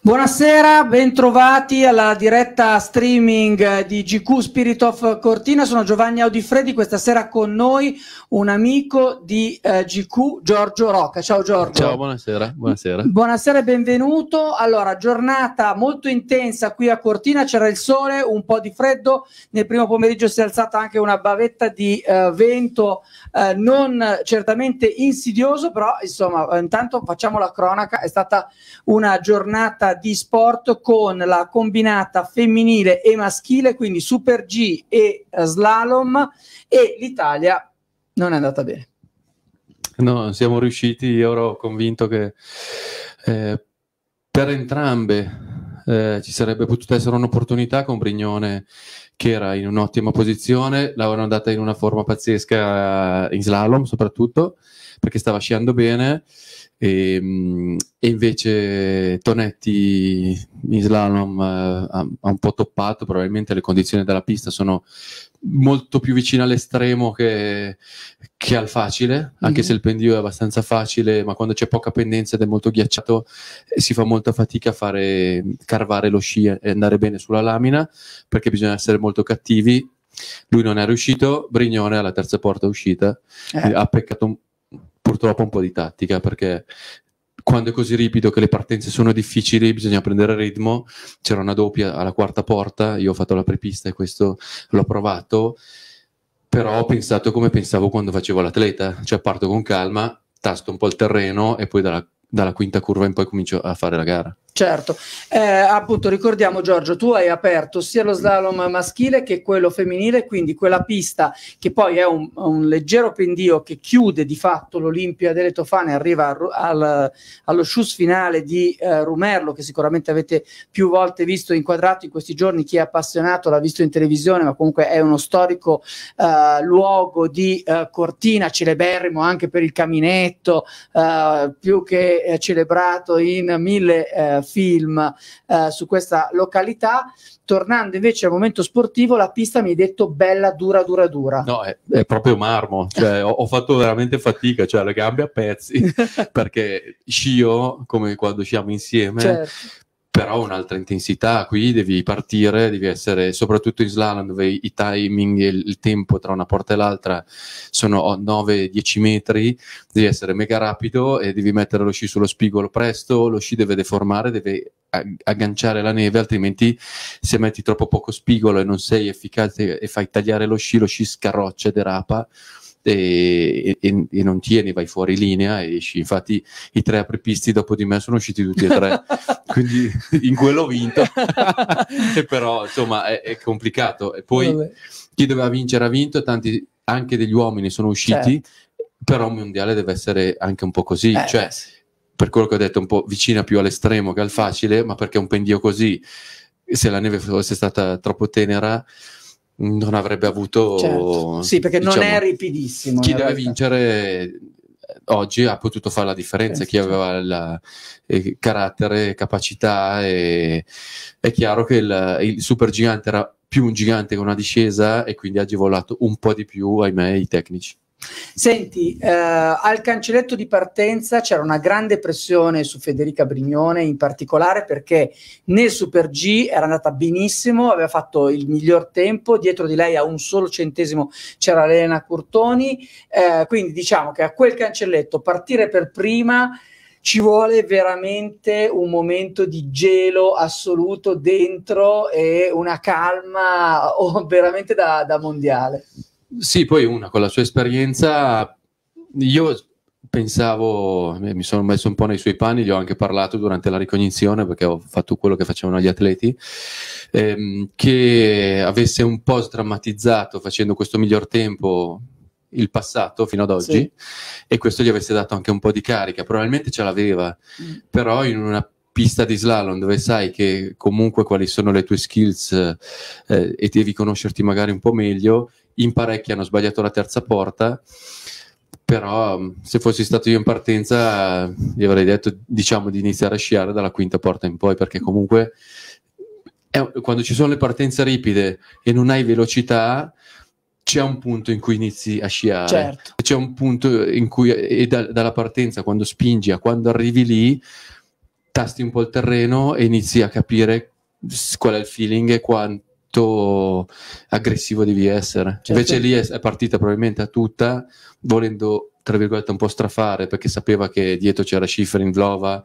Buonasera, bentrovati alla diretta streaming di GQ Spirit of Cortina. Sono Giovanni Audifredi, questa sera con noi un amico di eh, GQ, Giorgio Rocca. Ciao Giorgio. Ciao, buonasera. Buonasera, buonasera e benvenuto. Allora, giornata molto intensa qui a Cortina, c'era il sole, un po' di freddo. Nel primo pomeriggio si è alzata anche una bavetta di eh, vento, eh, non certamente insidioso, però insomma, intanto facciamo la cronaca. È stata una giornata serata di sport con la combinata femminile e maschile, quindi Super G e eh, slalom e l'Italia non è andata bene. No, siamo riusciti, io ero convinto che eh, per entrambe eh, ci sarebbe potuta essere un'opportunità con Brignone che era in un'ottima posizione, l'avevano data in una forma pazzesca eh, in slalom soprattutto perché stava sciando bene e, ehm, e invece Tonetti in slalom eh, ha, ha, un po' toppato, probabilmente le condizioni della pista sono molto più vicine all'estremo che, che al facile, anche mm-hmm. se il pendio è abbastanza facile, ma quando c'è poca pendenza ed è molto ghiacciato eh, si fa molta fatica a fare carvare lo sci e andare bene sulla lamina perché bisogna essere molto cattivi lui non è riuscito, Brignone alla terza porta uscita eh. ha peccato un po' purtroppo un po' di tattica perché quando è così ripido che le partenze sono difficili, bisogna prendere ritmo. C'era una doppia alla quarta porta, io ho fatto la prepista e questo l'ho provato, però ho pensato come pensavo quando facevo l'atleta, cioè parto con calma, tasto un po' il terreno e poi dalla, dalla quinta curva in poi comincio a fare la gara. Certo, eh, appunto ricordiamo Giorgio, tu hai aperto sia lo slalom maschile che quello femminile, quindi quella pista che poi è un, un leggero pendio che chiude di fatto l'Olimpia delle Tofane, arriva al, al, allo scius finale di eh, Rumerlo che sicuramente avete più volte visto inquadrato in questi giorni, chi è appassionato l'ha visto in televisione, ma comunque è uno storico eh, luogo di eh, cortina, celeberrimo anche per il caminetto, eh, più che eh, celebrato in mille film eh, su questa località. Tornando invece al momento sportivo, la pista mi hai detto bella, dura, dura, dura. No, è, è proprio marmo, cioè, ho, ho, fatto veramente fatica, cioè le gambe a pezzi, perché scio come quando sciamo insieme. Certo però un'altra intensità, qui devi partire, devi essere, soprattutto in slalom dove i timing e il tempo tra una porta e l'altra sono 9-10 metri, devi essere mega rapido e devi mettere lo sci sullo spigolo presto, lo sci deve deformare, deve agganciare la neve, altrimenti se metti troppo poco spigolo e non sei efficace e fai tagliare lo sci, lo sci scarroccia, derapa e, e, e, non tieni, vai fuori linea e esci. Infatti, i tre apripisti dopo di me sono usciti tutti e tre, quindi in quello ho vinto. però insomma è, è, complicato. E poi Vabbè. chi doveva vincere ha vinto, tanti anche degli uomini sono usciti. Certo. Però un mondiale deve essere anche un po' così, eh, cioè, sì. per quello che ho detto, un po' vicina più all'estremo che al facile, ma perché un pendio così, se la neve fosse stata troppo tenera, non avrebbe avuto... Certo. Sì, perché diciamo, non è ripidissimo. Chi deve vincere eh, oggi ha potuto fare la differenza, Penso chi aveva il eh, carattere, capacità e è chiaro che il, il super gigante era più un gigante che una discesa e quindi ha agevolato un po' di più, ahimè, i tecnici. Senti, eh, al cancelletto di partenza c'era una grande pressione su Federica Brignone, in particolare perché nel Super G era andata benissimo, aveva fatto il miglior tempo, dietro di lei a un solo centesimo c'era Elena Curtoni, eh, quindi diciamo che a quel cancelletto partire per prima ci vuole veramente un momento di gelo assoluto dentro e una calma oh, veramente da, da mondiale. Sì, poi una con la sua esperienza, io pensavo, eh, mi sono messo un po' nei suoi panni, gli ho anche parlato durante la ricognizione perché ho fatto quello che facevano gli atleti, ehm, che avesse un po' sdrammatizzato facendo questo miglior tempo il passato fino ad oggi sì. e questo gli avesse dato anche un po' di carica, probabilmente ce l'aveva, mm. però in una pista di slalom dove sai che comunque quali sono le tue skills eh, e devi conoscerti magari un po' meglio, in parecchi hanno sbagliato la terza porta, però mm, se fossi stato io in partenza gli eh, avrei detto diciamo di iniziare a sciare dalla quinta porta in poi perché comunque è, quando ci sono le partenze ripide e non hai velocità c'è un punto in cui inizi a sciare, certo. c'è un punto in cui e da, dalla partenza quando spingi a quando arrivi lì tasti un po' il terreno e inizi a capire qual è il feeling e quanto aggressivo devi essere. Certo. Invece lì è, partita probabilmente a tutta, volendo tra virgolette un po' strafare perché sapeva che dietro c'era Schifrin, Vlova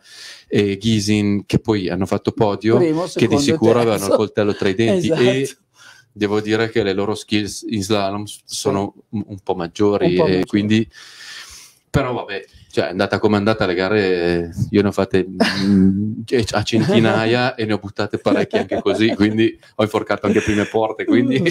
e Ghisin che poi hanno fatto podio Primo, che di sicuro terzo. avevano il coltello tra i denti esatto. e devo dire che le loro skills in slalom sono un po' maggiori un po maggiori. quindi però vabbè cioè è andata come è andata le gare io ne ho fatte mm, a centinaia e ne ho buttate parecchie anche così quindi ho inforcato anche prime porte quindi... Mm.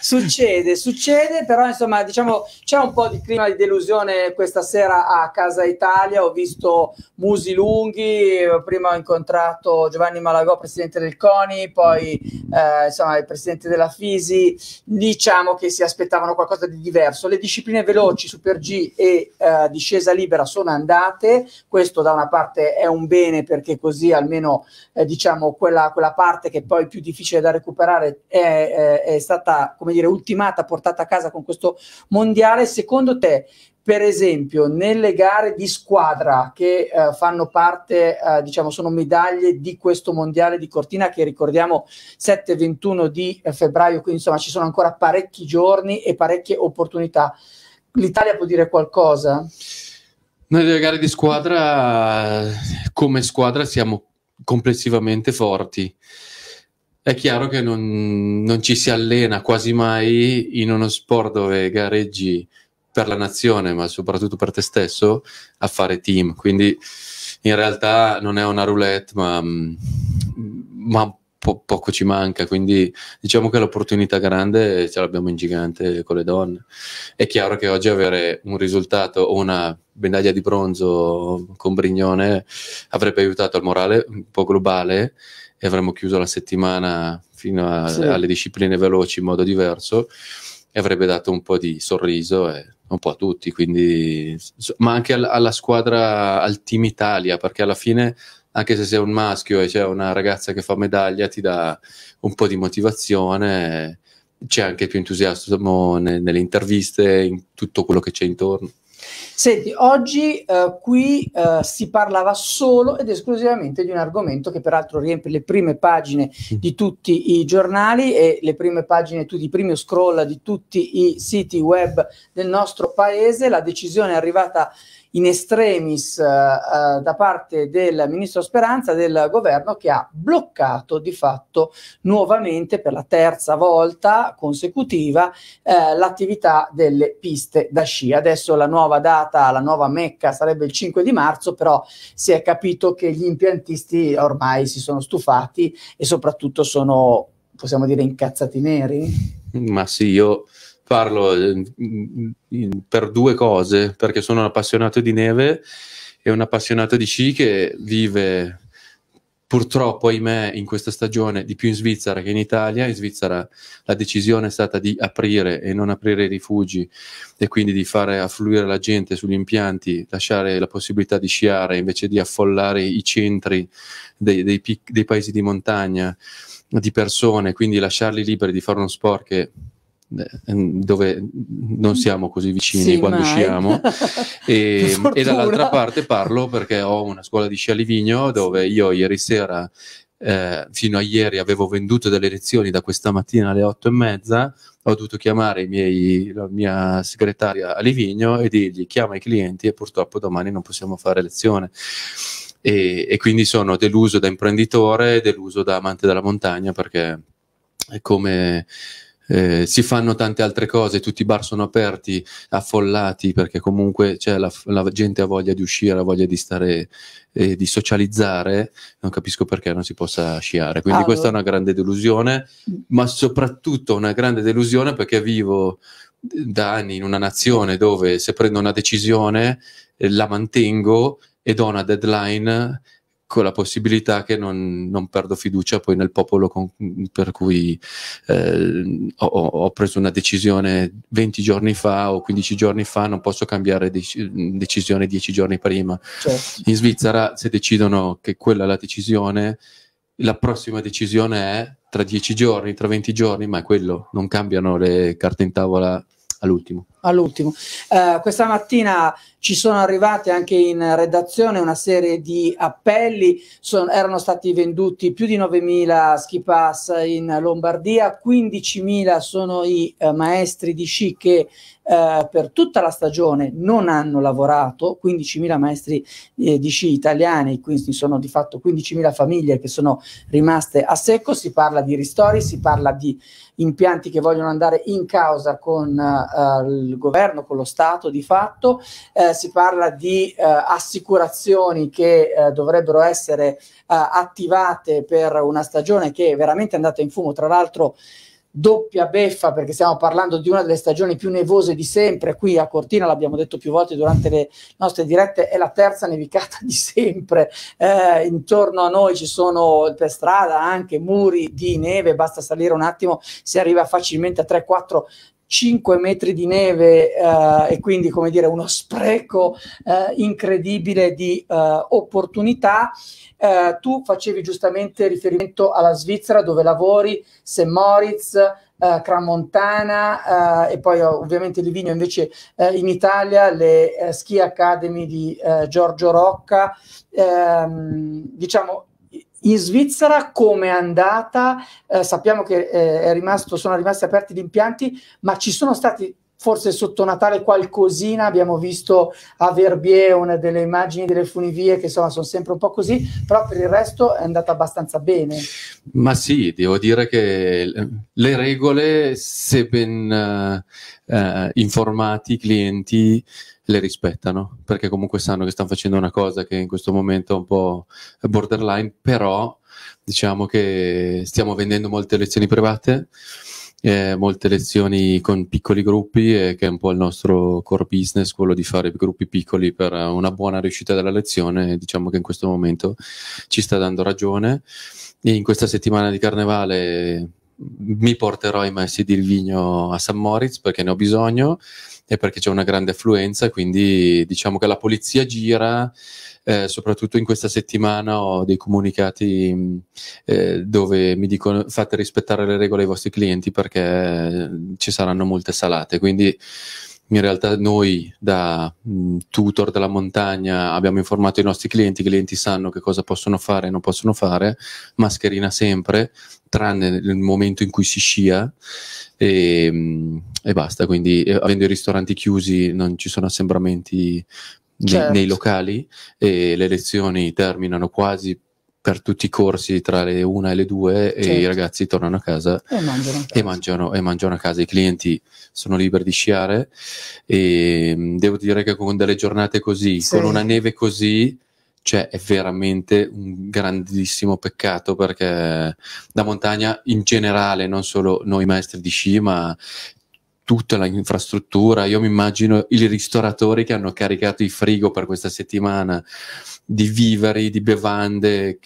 succede succede però insomma diciamo c'è un po' di clima di delusione questa sera a Casa Italia ho visto musi lunghi prima ho incontrato Giovanni Malagò presidente del CONI poi eh, insomma il presidente della FISI diciamo che si aspettavano qualcosa di diverso le discipline veloci Super G e eh, discesa libera sono sono andate, questo da una parte è un bene perché così almeno eh, diciamo quella, quella, parte che poi è più difficile da recuperare è, è, eh, è stata come dire ultimata, portata a casa con questo mondiale. Secondo te per esempio nelle gare di squadra che eh, fanno parte, eh, diciamo, sono medaglie di questo mondiale di Cortina che ricordiamo 7-21 di eh, febbraio, quindi insomma ci sono ancora parecchi giorni e parecchie opportunità. L'Italia può dire qualcosa? Noi delle gare di squadra, come squadra, siamo complessivamente forti. È chiaro che non, non ci si allena quasi mai in uno sport dove gareggi per la nazione, ma soprattutto per te stesso, a fare team. Quindi in realtà non è una roulette, ma, mm, ma po- poco ci manca, quindi diciamo che l'opportunità grande ce l'abbiamo in gigante con le donne. È chiaro che oggi avere un risultato o una medaglia di bronzo con Brignone avrebbe aiutato il morale un po' globale e avremmo chiuso la settimana fino a, sì. alle discipline veloci in modo diverso e avrebbe dato un po' di sorriso e eh, un po' a tutti, quindi, ma anche alla squadra, al team Italia, perché alla fine anche se sei un maschio e c'è una ragazza che fa medaglia, ti dà un po' di motivazione, c'è anche più entusiasmo ne, nelle interviste, in tutto quello che c'è intorno. Senti, oggi eh, qui eh, si parlava solo ed esclusivamente di un argomento che peraltro riempie le prime pagine mm. di tutti i giornali e le prime pagine, tutti i primi scroll di tutti i siti web del nostro paese, la decisione è arrivata in estremis eh, eh, da parte del ministro Speranza del governo che ha bloccato di fatto nuovamente per la terza volta consecutiva eh, l'attività delle piste da sci. Adesso la nuova data, la nuova mecca sarebbe il 5 di marzo, però si è capito che gli impiantisti ormai si sono stufati e soprattutto sono, possiamo dire, incazzati neri. Ma sì, io parlo ehm, per due cose, perché sono un appassionato di neve e un appassionato di sci che vive purtroppo, ahimè, in questa stagione di più in Svizzera che in Italia. In Svizzera la decisione è stata di aprire e non aprire i rifugi e quindi di fare affluire la gente sugli impianti, lasciare la possibilità di sciare invece di affollare i centri dei, dei, pic- dei paesi di montagna di persone, quindi lasciarli liberi di fare uno sport che Ehm, dove non mm. siamo così vicini sì, quando mai. usciamo ehm, e, e, dall'altra parte parlo perché ho una scuola di sci a Livigno dove io ieri sera eh, fino a ieri avevo venduto delle lezioni da questa mattina alle otto e mezza ho dovuto chiamare miei, la mia segretaria a Livigno e dirgli chiama i clienti e purtroppo domani non possiamo fare lezione e, e quindi sono deluso da imprenditore deluso da amante della montagna perché è come eh, si fanno tante altre cose, tutti i bar sono aperti, affollati, perché comunque cioè, la, la, gente ha voglia di uscire, ha voglia di stare, e eh, di socializzare, non capisco perché non si possa sciare. Quindi allora. questa è una grande delusione, ma soprattutto una grande delusione perché vivo da anni in una nazione dove se prendo una decisione eh, la mantengo e do una deadline con la possibilità che non, non perdo fiducia poi nel popolo con, per cui eh, ho, ho, preso una decisione 20 giorni fa o 15 giorni fa, non posso cambiare dec- decisione 10 giorni prima. Certo. In Svizzera se decidono che quella è la decisione, la prossima decisione è tra 10 giorni, tra 20 giorni, ma è quello, non cambiano le carte in tavola all'ultimo all'ultimo. Eh, questa mattina ci sono arrivate anche in redazione una serie di appelli, sono, erano stati venduti più di 9.000 ski pass in Lombardia, 15.000 sono i eh, maestri di sci che eh, per tutta la stagione non hanno lavorato, 15.000 maestri eh, di sci italiani, quindi sono di fatto 15.000 famiglie che sono rimaste a secco, si parla di ristori, si parla di impianti che vogliono andare in causa con eh, il governo, con lo Stato di fatto, eh, si parla di eh, assicurazioni che eh, dovrebbero essere eh, attivate per una stagione che è veramente andata in fumo, tra l'altro doppia beffa perché stiamo parlando di una delle stagioni più nevose di sempre qui a Cortina, l'abbiamo detto più volte durante le nostre dirette, è la terza nevicata di sempre. Eh, intorno a noi ci sono per strada anche muri di neve, basta salire un attimo, si arriva facilmente a 3-4 5 metri di neve eh, e quindi come dire uno spreco eh, incredibile di eh, opportunità. Eh, tu facevi giustamente riferimento alla Svizzera dove lavori, St. Moritz, eh, Cramontana eh, e poi oh, ovviamente Livigno invece eh, in Italia, le eh, Ski Academy di eh, Giorgio Rocca. Ehm, diciamo in Svizzera come è andata? Eh, sappiamo che eh, rimasto, sono rimasti aperti gli impianti, ma ci sono stati forse sotto Natale qualcosina, abbiamo visto a Verbier delle immagini delle funivie che insomma sono sempre un po' così, però per il resto è andata abbastanza bene. Ma sì, devo dire che le regole, se ben eh, eh informati i clienti, le rispettano, perché comunque sanno che stanno facendo una cosa che in questo momento è un po' borderline, però diciamo che stiamo vendendo molte lezioni private, eh, molte lezioni con piccoli gruppi, eh, che è un po' il nostro core business, quello di fare gruppi piccoli per una buona riuscita della lezione, diciamo che in questo momento ci sta dando ragione. E in questa settimana di carnevale mi porterò i messi di vigno a San Moritz perché ne ho bisogno e perché c'è una grande affluenza, quindi diciamo che la polizia gira, eh, soprattutto in questa settimana ho dei comunicati mm, eh, dove mi dicono fate rispettare le regole ai vostri clienti perché eh, ci saranno molte salate, quindi in realtà noi da mh, mm, tutor della montagna abbiamo informato i nostri clienti, i clienti sanno che cosa possono fare e non possono fare, mascherina sempre, tranne nel momento in cui si scia e, mh, mm, e basta, quindi eh, avendo i ristoranti chiusi non ci sono assembramenti Certo. Nei, nei, locali e le lezioni terminano quasi per tutti i corsi tra le una e le due certo. e i certo. ragazzi tornano a casa e mangiano. E, mangiano, e mangiano a casa, i clienti sono liberi di sciare e mm, devo dire che con delle giornate così, sì. con una neve così, cioè è veramente un grandissimo peccato perché da montagna in generale, non solo noi maestri di sci, ma tutta l'infrastruttura. Io mi immagino i ristoratori che hanno caricato il frigo per questa settimana di viveri, di bevande,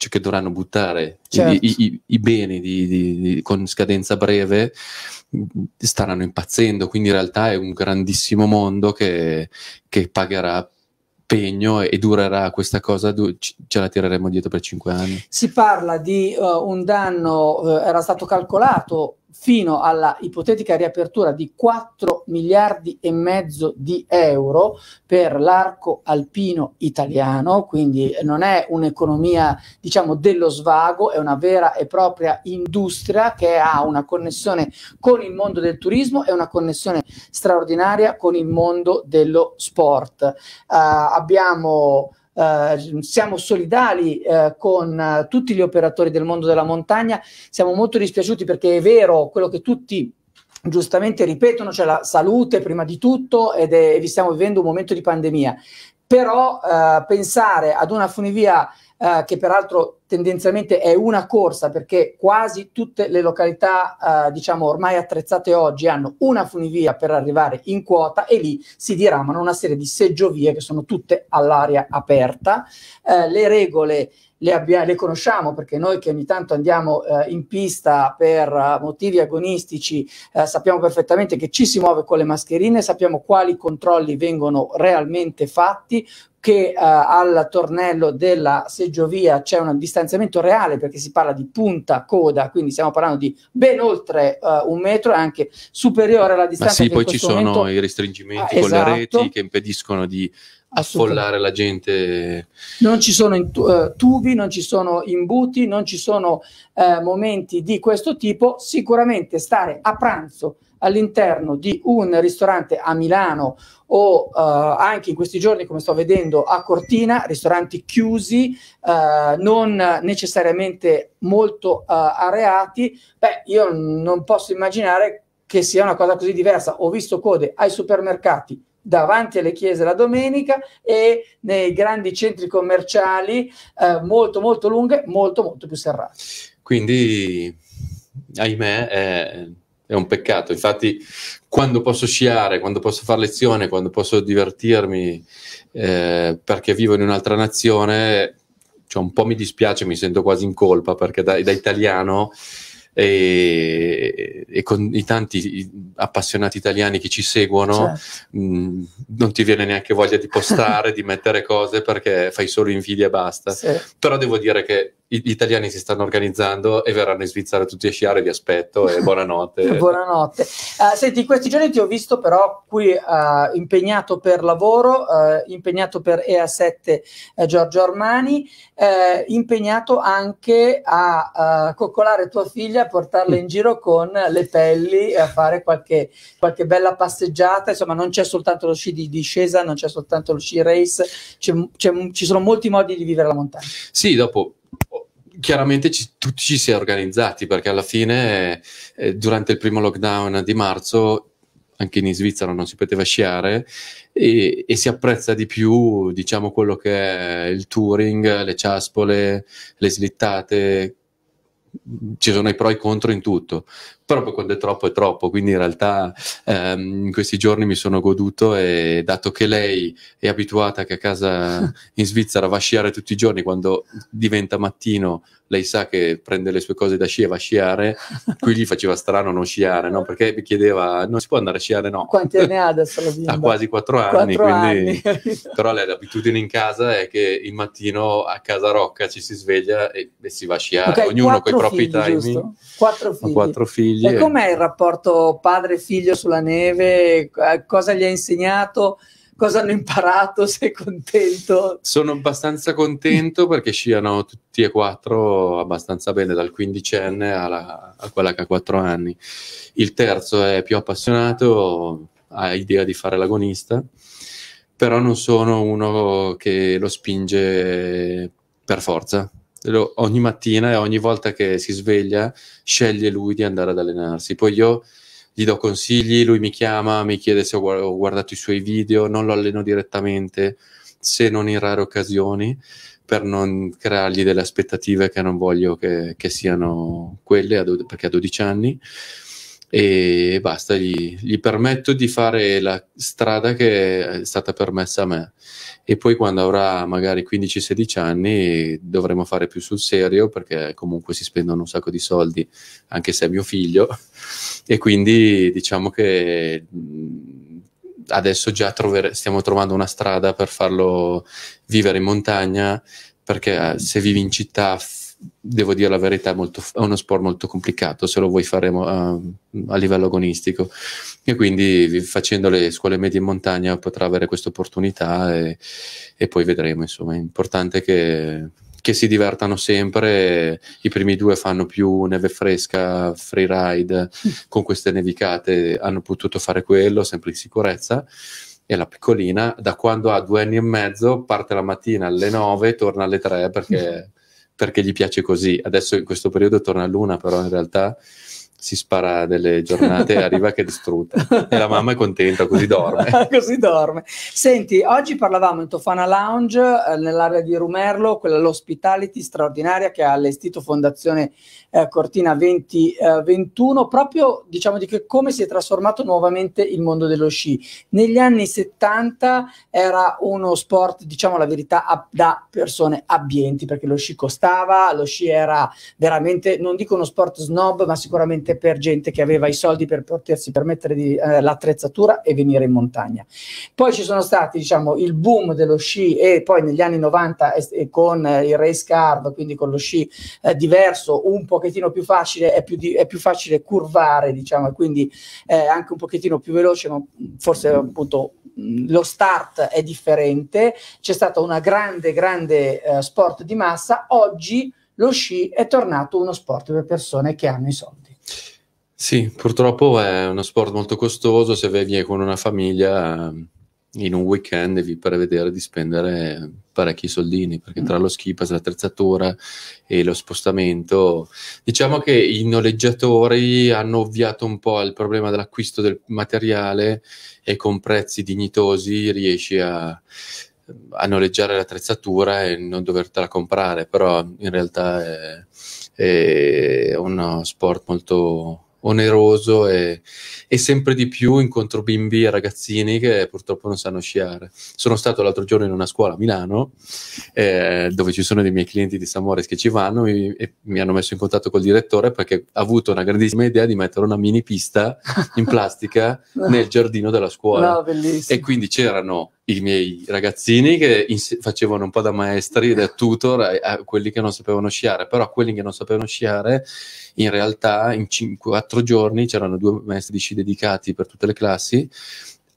cioè che dovranno buttare certo. I, i, i, beni di, di, di, con scadenza breve staranno impazzendo, quindi in realtà è un grandissimo mondo che, che pagherà pegno e, durerà questa cosa, ce la tireremo dietro per cinque anni. Si parla di uh, un danno, uh, era stato calcolato fino alla ipotetica riapertura di 4 miliardi e mezzo di euro per l'arco alpino italiano, quindi non è un'economia diciamo dello svago, è una vera e propria industria che ha una connessione con il mondo del turismo e una connessione straordinaria con il mondo dello sport. Uh, abbiamo eh, siamo solidali uh, con uh, tutti gli operatori del mondo della montagna, siamo molto dispiaciuti perché è vero quello che tutti giustamente ripetono, cioè la salute prima di tutto ed è, vi stiamo vivendo un momento di pandemia, però pensare ad una funivia eh, che peraltro tendenzialmente è una corsa perché quasi tutte le località eh, diciamo ormai attrezzate oggi hanno una funivia per arrivare in quota e lì si diramano una serie di seggiovie che sono tutte all'aria aperta. Eh, le regole le, abbia, le, conosciamo perché noi che ogni tanto andiamo eh, in pista per uh, motivi agonistici eh, sappiamo perfettamente che ci si muove con le mascherine, sappiamo quali controlli vengono realmente fatti, che eh, al tornello della seggiovia c'è un distanziamento reale perché si parla di punta coda, quindi stiamo parlando di ben oltre eh, un metro e anche superiore alla distanza. Ma sì, poi ci sono momento... i restringimenti ah, con esatto. le reti che impediscono di affollare la gente. Non ci sono intu- uh, eh, tubi, non ci sono imbuti, non ci sono uh, momenti di questo tipo. Sicuramente stare a pranzo all'interno di un ristorante a Milano o eh, anche in questi giorni, come sto vedendo, a Cortina, ristoranti chiusi, eh, non necessariamente molto eh, areati, beh, io non posso immaginare che sia una cosa così diversa. Ho visto code ai supermercati davanti alle chiese la domenica e nei grandi centri commerciali eh, molto molto lunghe, molto molto più serrate. Quindi, ahimè, eh, è un peccato. Infatti, quando posso sciare, quando posso fare lezione, quando posso divertirmi eh, perché vivo in un'altra nazione, cioè un po' mi dispiace, mi sento quasi in colpa perché da, da italiano e, e, con i tanti appassionati italiani che ci seguono certo. mh, mm, non ti viene neanche voglia di postare, di mettere cose perché fai solo invidia e basta. Sì. Però devo dire che gli italiani si stanno organizzando e verranno in Svizzera tutti a sciare, vi aspetto e buonanotte. buonanotte. Uh, senti, in questi giorni ti ho visto però qui uh, impegnato per lavoro, uh, impegnato per EA7 Giorgio Armani, impegnato anche a coccolare tua figlia, a portarla in giro con le pelli e a fare qualche, qualche bella passeggiata, insomma non c'è soltanto lo sci di discesa, non c'è soltanto lo sci race, c'è, c'è, ci sono molti modi di vivere la montagna. Sì, dopo chiaramente ci, tutti ci si è organizzati perché alla fine, eh, eh, durante il primo lockdown di marzo, anche in Svizzera non si poteva sciare e, e, si apprezza di più diciamo quello che è il touring, le ciaspole, le slittate, ci sono i pro e i contro in tutto però poi quando è troppo è troppo, quindi in realtà ehm, in questi giorni mi sono goduto e dato che lei è abituata che a casa in Svizzera va a sciare tutti i giorni, quando diventa mattino lei sa che prende le sue cose da sci e va a sciare, qui gli faceva strano non sciare, no? perché mi chiedeva non si può andare a sciare, no. Quanti anni ha adesso la bimba? Ha quasi quattro anni, quindi... anni. però lei l'abitudine in casa è che il mattino a casa Rocca ci si sveglia e, e si va a sciare, okay, ognuno con i propri figli, timing. Giusto? Quattro figli. quattro figli e com'è il rapporto padre-figlio sulla neve? Eh, cosa gli ha insegnato? Cosa hanno imparato? Sei contento? Sono abbastanza contento perché sciano tutti e quattro abbastanza bene, dal quindicenne alla, a quella che ha quattro anni. Il terzo è più appassionato, ha idea di fare l'agonista, però non sono uno che lo spinge per forza lo, ogni mattina e ogni volta che si sveglia sceglie lui di andare ad allenarsi. Poi io gli do consigli, lui mi chiama, mi chiede se ho guardato i suoi video, non lo alleno direttamente, se non in rare occasioni, per non creargli delle aspettative che non voglio che, che siano quelle, perché ha 12 anni e basta, gli, gli, permetto di fare la strada che è stata permessa a me e poi quando avrà magari 15-16 anni dovremo fare più sul serio perché comunque si spendono un sacco di soldi anche se è mio figlio e quindi diciamo che adesso già trovere, stiamo trovando una strada per farlo vivere in montagna perché eh, se vivi in città devo dire la verità, è, molto, è, uno sport molto complicato se lo vuoi fare a, a, livello agonistico. E quindi facendo le scuole medie in montagna potrà avere questa opportunità e, e, poi vedremo. Insomma, è importante che, che, si divertano sempre. I primi due fanno più neve fresca, free ride, con queste nevicate hanno potuto fare quello sempre in sicurezza e la piccolina da quando ha due anni e mezzo parte la mattina alle 9 torna alle tre perché perché gli piace così. Adesso in questo periodo torna a Luna, però in realtà si spara delle giornate e arriva che è distrutta e la mamma è contenta così dorme così dorme senti oggi parlavamo in Tofana Lounge eh, nell'area di Rumerlo quella l'hospitality straordinaria che ha allestito Fondazione eh, Cortina 2021 eh, proprio diciamo di che come si è trasformato nuovamente il mondo dello sci negli anni 70 era uno sport diciamo la verità a, da persone abbienti perché lo sci costava lo sci era veramente non dico uno sport snob ma sicuramente veramente per gente che aveva i soldi per potersi permettere di, eh, l'attrezzatura e venire in montagna. Poi ci sono stati diciamo, il boom dello sci e poi negli anni 90 con eh, il race card, quindi con lo sci eh, diverso, un pochettino più facile, è più, di, è più facile curvare, diciamo, e quindi eh, anche un pochettino più veloce, ma forse appunto lo start è differente, c'è stato una grande, grande eh, sport di massa, oggi lo sci è tornato uno sport per persone che hanno i soldi. Sì, purtroppo è uno sport molto costoso, se vai con ecco, una famiglia ehm, in un weekend vi prevedere di spendere parecchi soldini, perché tra mm. lo ski pass, l'attrezzatura e lo spostamento, diciamo che i noleggiatori hanno ovviato un po' al problema dell'acquisto del materiale e con prezzi dignitosi riesci a, a noleggiare l'attrezzatura e non dovertela comprare, però in realtà è, è uno sport molto oneroso e, e, sempre di più incontro bimbi e ragazzini che purtroppo non sanno sciare. Sono stato l'altro giorno in una scuola a Milano eh, dove ci sono dei miei clienti di Samores che ci vanno e, e mi hanno messo in contatto col direttore perché ha avuto una grandissima idea di mettere una mini pista in plastica nel giardino della scuola. No, ah, e quindi c'erano i miei ragazzini che ins- facevano un po' da maestri, da tutor a, a, quelli che non sapevano sciare, però a quelli che non sapevano sciare in realtà in cin- quattro giorni c'erano due maestri di sci dedicati per tutte le classi,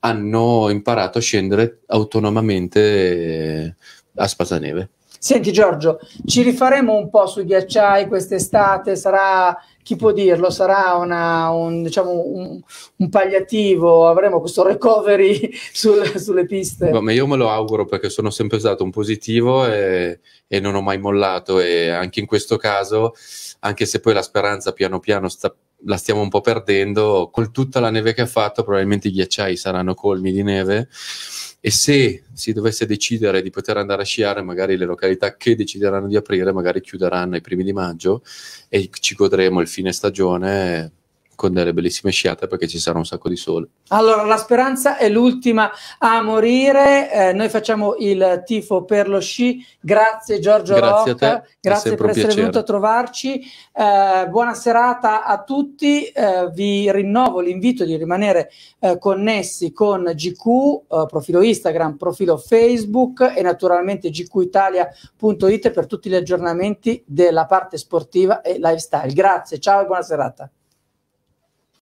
hanno imparato a scendere autonomamente eh, a Spasaneve. Senti Giorgio, ci rifaremo un po' sui ghiacciai quest'estate, sarà chi può dirlo, sarà una, un, diciamo, un, un, palliativo, avremo questo recovery sul, sulle piste. Ma io me lo auguro perché sono sempre stato un positivo e, e, non ho mai mollato e anche in questo caso, anche se poi la speranza piano piano sta, la stiamo un po' perdendo, con tutta la neve che ha fatto probabilmente i ghiacciai saranno colmi di neve e se si dovesse decidere di poter andare a sciare, magari le località che decideranno di aprire magari chiuderanno ai primi di maggio e ci godremo il fine stagione con delle bellissime sciate perché ci sarà un sacco di sole. Allora, la speranza è l'ultima a morire. Eh, noi facciamo il tifo per lo sci. Grazie Giorgio grazie Rocca, te, grazie per essere venuto a trovarci. Eh, buona serata a tutti. Eh, vi rinnovo l'invito di rimanere eh, connessi con GQ, eh, profilo Instagram, profilo Facebook e naturalmente gqitalia.it per tutti gli aggiornamenti della parte sportiva e lifestyle. Grazie, ciao e buona serata.